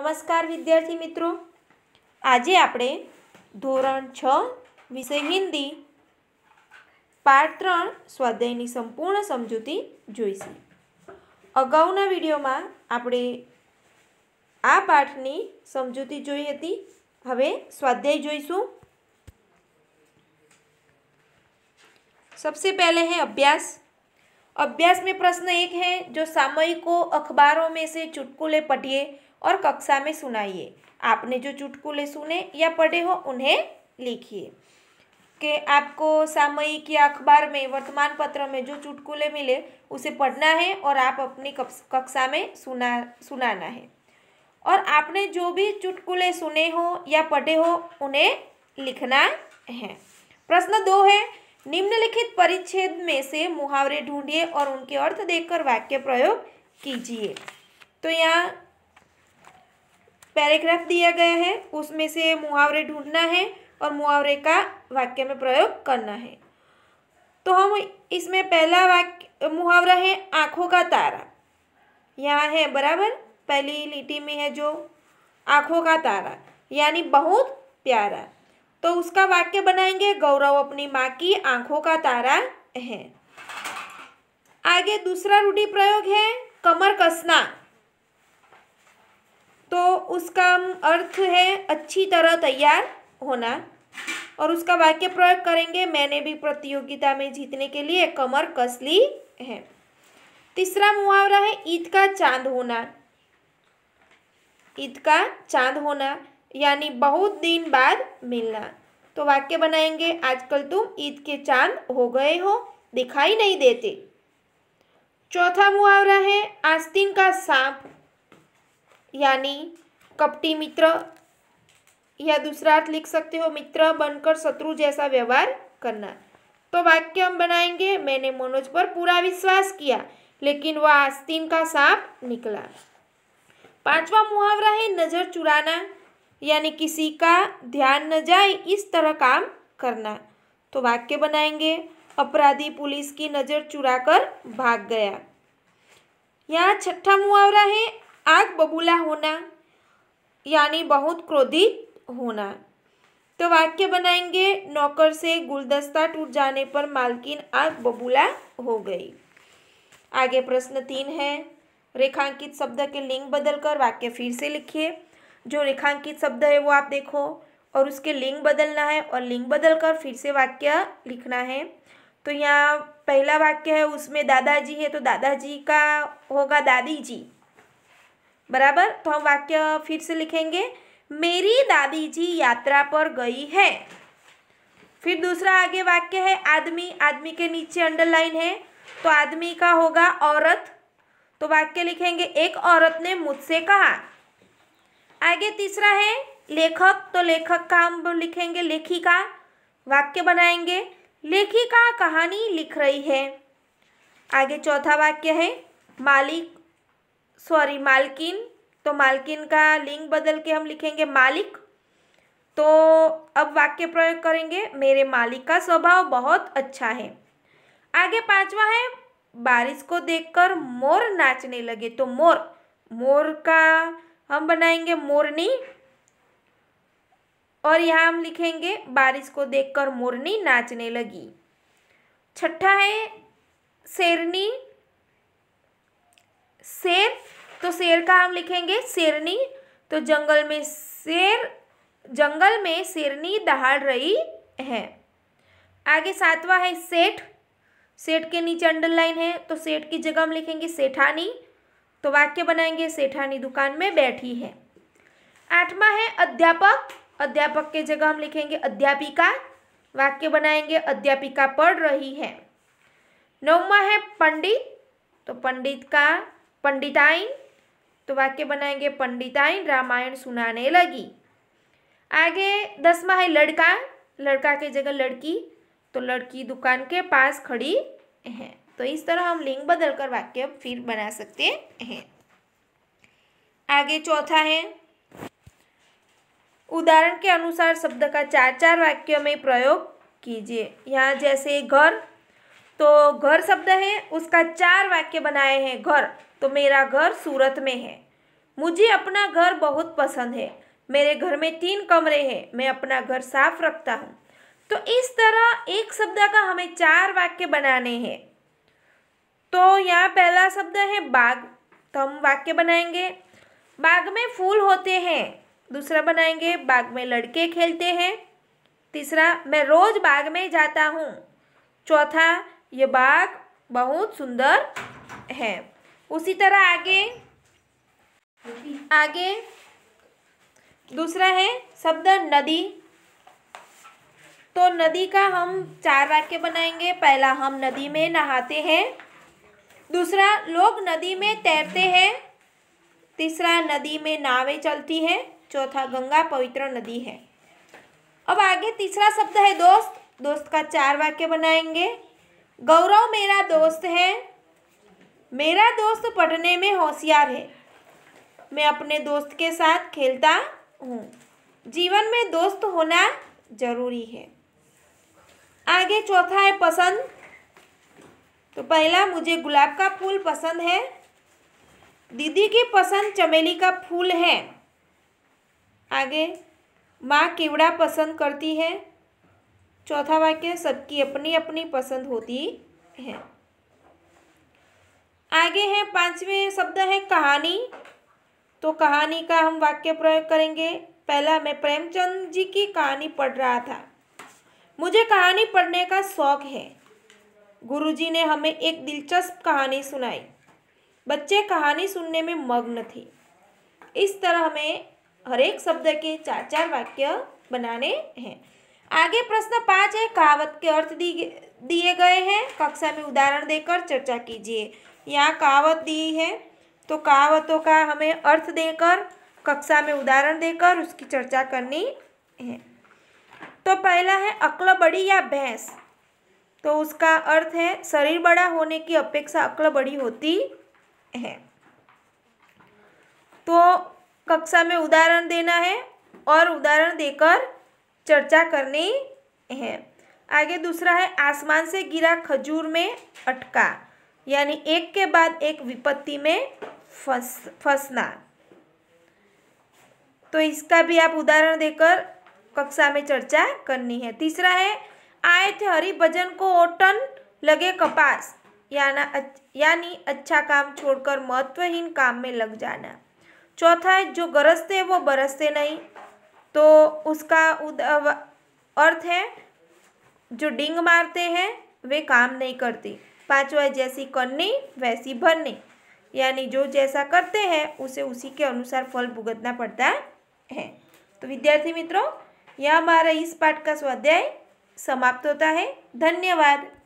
नमस्कार विद्यार्थी मित्रों आज ये आपड़े ધોરણ 6 વિષય હિન્દી પાઠ 3 સ્વાધ્યાયની સંપૂર્ણ સમજૂતી જોઈશું અગાઉના વિડિયોમાં આપણે આ પાઠની સમજૂતી જોઈ હતી હવે સ્વાધ્યાય જોઈશું સૌથી પહેલા હે અભ્યાસ અભ્યાસ મે પ્રશ્ન 1 હે જો સામયિકો અખબારો મે સે ચટકુલે પઢિયે और कक्षा में सुनाइए आपने जो चुटकुले सुने या पढ़े हो उन्हें लिखिए कि आपको सामयिक या अखबार में वर्तमान पत्र में जो चुटकुले मिले उसे पढ़ना है और आप अपनी कक्षा में सुना सुनाना है और आपने जो भी चुटकुले सुने हो या पढ़े हो उन्हें लिखना है प्रश्न दो है निम्नलिखित परिच्छेद में से मुहावरे ढूंढिए और उनके अर्थ देखकर वाक्य प्रयोग कीजिए तो यहाँ पैराग्राफ दिया गया है उसमें से मुहावरे ढूंढना है और मुहावरे का वाक्य में प्रयोग करना है तो हम इसमें पहला वाक्य मुहावरा है आँखों का तारा यहाँ है बराबर पहली लिटी में है जो आँखों का तारा यानी बहुत प्यारा तो उसका वाक्य बनाएंगे गौरव अपनी माँ की आँखों का तारा है आगे दूसरा रूढ़ी प्रयोग है कमर कसना तो उसका अर्थ है अच्छी तरह तैयार होना और उसका वाक्य प्रयोग करेंगे मैंने भी प्रतियोगिता में जीतने के लिए कमर कस ली है तीसरा मुहावरा है ईद का चांद होना ईद का चांद होना यानी बहुत दिन बाद मिलना तो वाक्य बनाएंगे आजकल तुम ईद के चांद हो गए हो दिखाई नहीं देते चौथा मुहावरा है आस्तीन का सांप यानी कपटी मित्र या दूसरा अर्थ लिख सकते हो मित्र बनकर शत्रु जैसा व्यवहार करना तो वाक्य हम बनाएंगे मैंने मनोज पर पूरा विश्वास किया लेकिन वह आस्तीन का सांप निकला पांचवा मुहावरा है नज़र चुराना यानी किसी का ध्यान न जाए इस तरह काम करना तो वाक्य बनाएंगे अपराधी पुलिस की नज़र चुराकर भाग गया यहाँ छठा मुहावरा है आग बबूला होना यानी बहुत क्रोधित होना तो वाक्य बनाएंगे नौकर से गुलदस्ता टूट जाने पर मालकिन आग बबूला हो गई आगे प्रश्न तीन है रेखांकित शब्द के लिंग बदलकर वाक्य फिर से लिखिए जो रेखांकित शब्द है वो आप देखो और उसके लिंग बदलना है और लिंग बदलकर फिर से वाक्य लिखना है तो यहाँ पहला वाक्य है उसमें दादाजी है तो दादाजी का होगा दादी जी बराबर तो हम वाक्य फिर से लिखेंगे मेरी दादी जी यात्रा पर गई है फिर दूसरा आगे वाक्य है आदमी आदमी के नीचे अंडरलाइन है तो आदमी का होगा औरत तो वाक्य लिखेंगे एक औरत ने मुझसे कहा आगे तीसरा है लेखक तो लेखक का हम लिखेंगे लेखिका वाक्य बनाएंगे लेखिका कहानी लिख रही है आगे चौथा वाक्य है मालिक सॉरी मालकिन तो मालकिन का लिंग बदल के हम लिखेंगे मालिक तो अब वाक्य प्रयोग करेंगे मेरे मालिक का स्वभाव बहुत अच्छा है आगे पांचवा है बारिश को देखकर मोर नाचने लगे तो मोर मोर का हम बनाएंगे मोरनी और यहाँ हम लिखेंगे बारिश को देखकर मोरनी नाचने लगी छठा है शेरनी शेर तो शेर का हम लिखेंगे शेरनी तो जंगल में शेर जंगल में शेरनी दहाड़ रही है आगे सातवां है सेठ सेठ के नीचे अंडरलाइन है तो सेठ की जगह हम लिखेंगे सेठानी तो वाक्य बनाएंगे सेठानी दुकान में बैठी है आठवां है अध्यापक अध्यापक के जगह हम लिखेंगे अध्यापिका वाक्य बनाएंगे अध्यापिका पढ़ रही है नौवा है पंडित तो पंडित का पंडिताइन तो वाक्य बनाएंगे पंडिताइन रामायण सुनाने लगी आगे दसवा है लड़का लड़का के जगह लड़की तो लड़की दुकान के पास खड़ी है तो इस तरह हम लिंग बदल कर वाक्य फिर बना सकते हैं आगे चौथा है उदाहरण के अनुसार शब्द का चार चार वाक्य में प्रयोग कीजिए यहाँ जैसे घर तो घर शब्द है उसका चार वाक्य बनाए हैं घर तो मेरा घर सूरत में है मुझे अपना घर बहुत पसंद है मेरे घर में तीन कमरे हैं मैं अपना घर साफ रखता हूँ तो इस तरह एक शब्द का हमें चार वाक्य बनाने हैं तो यहाँ पहला शब्द है बाग तो हम वाक्य बनाएंगे बाग में फूल होते हैं दूसरा बनाएंगे बाग में लड़के खेलते हैं तीसरा मैं रोज़ बाग में जाता हूँ चौथा ये बाघ बहुत सुंदर है उसी तरह आगे आगे दूसरा है शब्द नदी तो नदी का हम चार वाक्य बनाएंगे पहला हम नदी में नहाते हैं दूसरा लोग नदी में तैरते हैं तीसरा नदी में नावें चलती हैं चौथा गंगा पवित्र नदी है अब आगे तीसरा शब्द है दोस्त दोस्त का चार वाक्य बनाएंगे गौरव मेरा दोस्त है मेरा दोस्त पढ़ने में होशियार है मैं अपने दोस्त के साथ खेलता हूँ जीवन में दोस्त होना जरूरी है आगे चौथा है पसंद तो पहला मुझे गुलाब का फूल पसंद है दीदी की पसंद चमेली का फूल है आगे माँ केवड़ा पसंद करती है चौथा वाक्य सबकी अपनी अपनी पसंद होती है आगे है पांचवें शब्द है कहानी तो कहानी का हम वाक्य प्रयोग करेंगे पहला मैं प्रेमचंद जी की कहानी पढ़ रहा था मुझे कहानी पढ़ने का शौक है गुरुजी ने हमें एक दिलचस्प कहानी सुनाई बच्चे कहानी सुनने में मग्न थे इस तरह हमें हरेक शब्द के चार चार वाक्य बनाने हैं आगे प्रश्न पाँच है कहावत के अर्थ दिए गए हैं कक्षा में उदाहरण देकर चर्चा कीजिए यहाँ कहावत दी है तो कहावतों का हमें अर्थ देकर कक्षा में उदाहरण देकर उसकी चर्चा करनी है तो पहला है अक्ल बड़ी या भैंस तो उसका अर्थ है शरीर बड़ा होने की अपेक्षा अक्ल बड़ी होती है तो कक्षा में उदाहरण देना है और उदाहरण देकर चर्चा करनी है आगे दूसरा है आसमान से गिरा खजूर में अटका यानी एक के बाद एक विपत्ति में फंस फंसना तो इसका भी आप उदाहरण देकर कक्षा में चर्चा करनी है तीसरा है आए थे हरि भजन को ओटन लगे कपास याना यानी अच्छा काम छोड़कर महत्वहीन काम में लग जाना चौथा है जो गरजते वो बरसते नहीं तो उसका उद अर्थ है जो डिंग मारते हैं वे काम नहीं करते पांचवा जैसी करनी वैसी भरनी यानी जो जैसा करते हैं उसे उसी के अनुसार फल भुगतना पड़ता है तो विद्यार्थी मित्रों यह हमारा इस पाठ का स्वाध्याय समाप्त होता है धन्यवाद